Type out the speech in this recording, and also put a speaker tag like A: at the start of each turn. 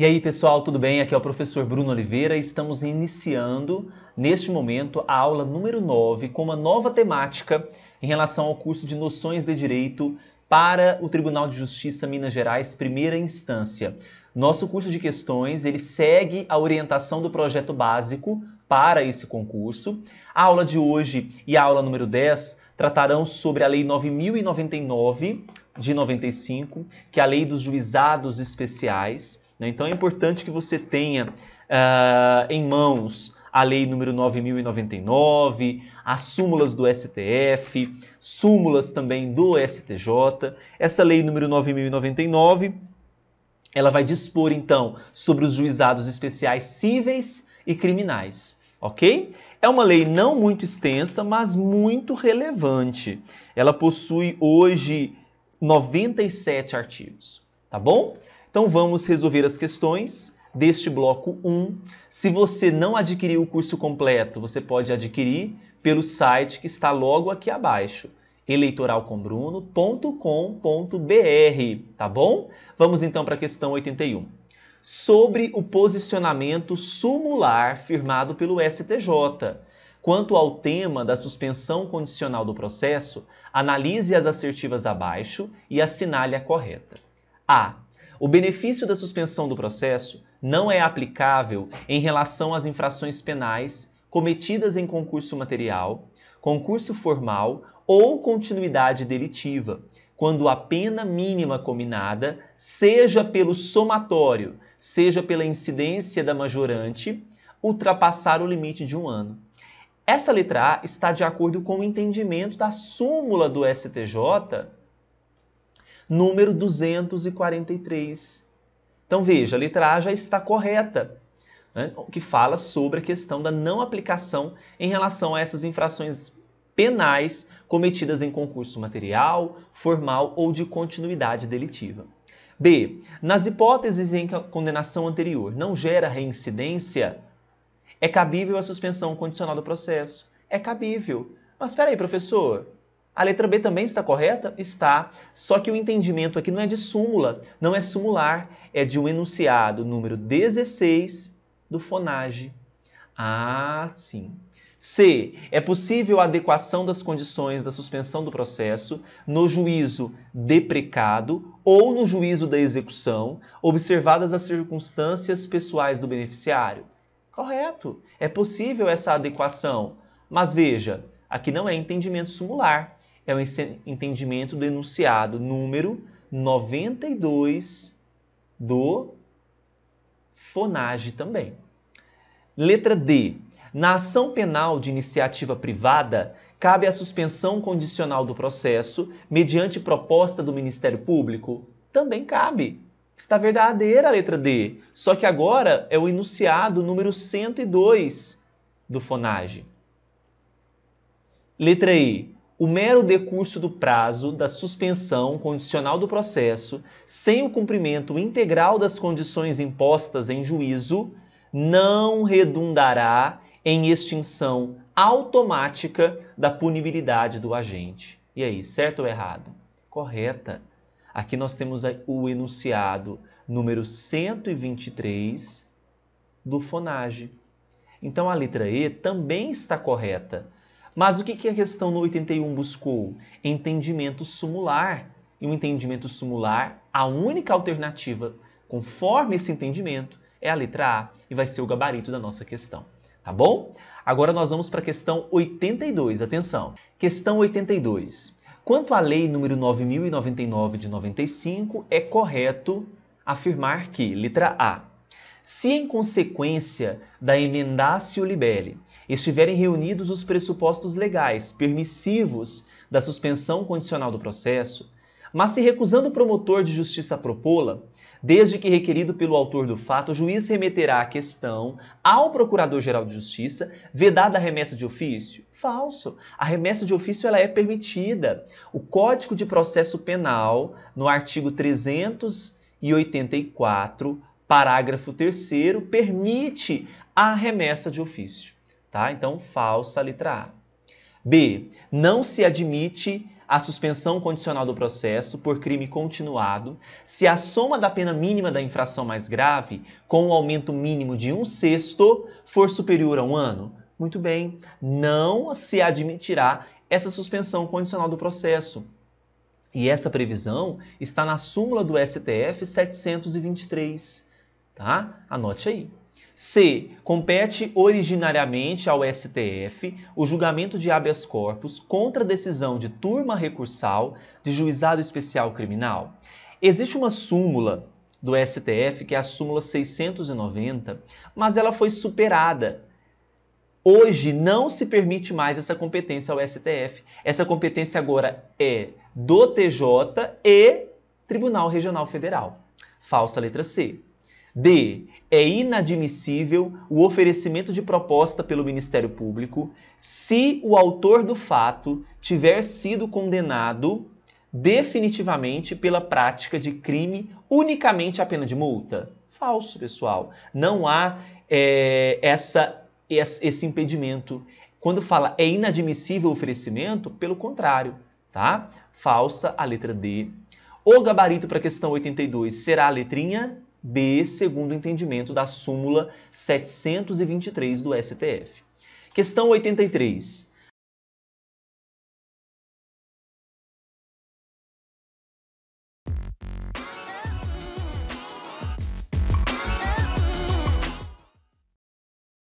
A: E aí, pessoal, tudo bem? Aqui é o professor Bruno Oliveira. Estamos iniciando, neste momento, a aula número 9 com uma nova temática em relação ao curso de Noções de Direito para o Tribunal de Justiça Minas Gerais, primeira instância. Nosso curso de questões, ele segue a orientação do projeto básico para esse concurso. A aula de hoje e a aula número 10 tratarão sobre a Lei 9099 de 95, que é a Lei dos Juizados Especiais né? Então é importante que você tenha uh, em mãos a Lei número 9099, as súmulas do STF, súmulas também do STJ. Essa Lei número 9099, ela vai dispor então sobre os juizados especiais cíveis e criminais, OK? É uma lei não muito extensa, mas muito relevante. Ela possui hoje 97 artigos, tá bom? Então vamos resolver as questões deste bloco 1. Se você não adquiriu o curso completo, você pode adquirir pelo site que está logo aqui abaixo, eleitoralcombruno.com.br, tá bom? Vamos então para a questão 81. Sobre o posicionamento sumular firmado pelo STJ. Quanto ao tema da suspensão condicional do processo, analise as assertivas abaixo e assinale a correta. A. O benefício da suspensão do processo não é aplicável em relação às infrações penais cometidas em concurso material, concurso formal ou continuidade delitiva, quando a pena mínima combinada, seja pelo somatório, seja pela incidência da majorante, ultrapassar o limite de um ano. Essa letra A está de acordo com o entendimento da súmula do STJ número 243. Então veja, a letra A já está correta, né? que fala sobre a questão da não aplicação em relação a essas infrações penais cometidas em concurso material, formal ou de continuidade delitiva. B. Nas hipóteses em que a condenação anterior não gera reincidência, é cabível a suspensão condicional do processo. É cabível. Mas espera aí, professor. A letra B também está correta? Está. Só que o entendimento aqui não é de súmula, não é sumular, é de um enunciado número 16 do Fonage. Ah, sim. C. É possível a adequação das condições da suspensão do processo no juízo deprecado ou no juízo da execução, observadas as circunstâncias pessoais do beneficiário? Correto. É possível essa adequação. Mas veja, aqui não é entendimento sumular, é o entendimento do enunciado número 92 do FONAGE também. Letra D. Na ação penal de iniciativa privada, cabe a suspensão condicional do processo mediante proposta do Ministério Público? Também cabe. Está verdadeira a letra D, só que agora é o enunciado número 102 do FONAGE. Letra E o mero decurso do prazo da suspensão condicional do processo, sem o cumprimento integral das condições impostas em juízo, não redundará em extinção automática da punibilidade do agente. E aí, certo ou errado? Correta. Aqui nós temos o enunciado número 123 do FONAGE. Então a letra E também está correta mas o que, a questão no 81 buscou? Entendimento sumular. E o um entendimento sumular, a única alternativa, conforme esse entendimento, é a letra A e vai ser o gabarito da nossa questão. Tá bom? Agora nós vamos para a questão 82. Atenção! Questão 82. Quanto à lei número 9099 de 95, é correto afirmar que, letra A, se, em consequência da emendatio libele estiverem reunidos os pressupostos legais permissivos da suspensão condicional do processo, mas se recusando o promotor de justiça a propô-la, desde que requerido pelo autor do fato, o juiz remeterá a questão ao Procurador-Geral de Justiça, vedada a remessa de ofício? Falso. A remessa de ofício ela é permitida. O Código de Processo Penal, no artigo 384, parágrafo 3 permite a remessa de ofício. Tá? Então, falsa letra A. B. Não se admite a suspensão condicional do processo por crime continuado se a soma da pena mínima da infração mais grave com o aumento mínimo de um sexto for superior a um ano. Muito bem, não se admitirá essa suspensão condicional do processo. E essa previsão está na súmula do STF 723 tá? Anote aí. C. Compete originariamente ao STF o julgamento de habeas corpus contra decisão de turma recursal de juizado especial criminal. Existe uma súmula do STF, que é a súmula 690, mas ela foi superada. Hoje não se permite mais essa competência ao STF. Essa competência agora é do TJ e Tribunal Regional Federal. Falsa letra C. D. É inadmissível o oferecimento de proposta pelo Ministério Público se o autor do fato tiver sido condenado definitivamente pela prática de crime unicamente à pena de multa. Falso, pessoal. Não há é, essa, esse impedimento. Quando fala é inadmissível o oferecimento, pelo contrário, tá? Falsa a letra D. O gabarito para a questão 82 será a letrinha B, segundo o entendimento da súmula 723 do STF. Questão 83.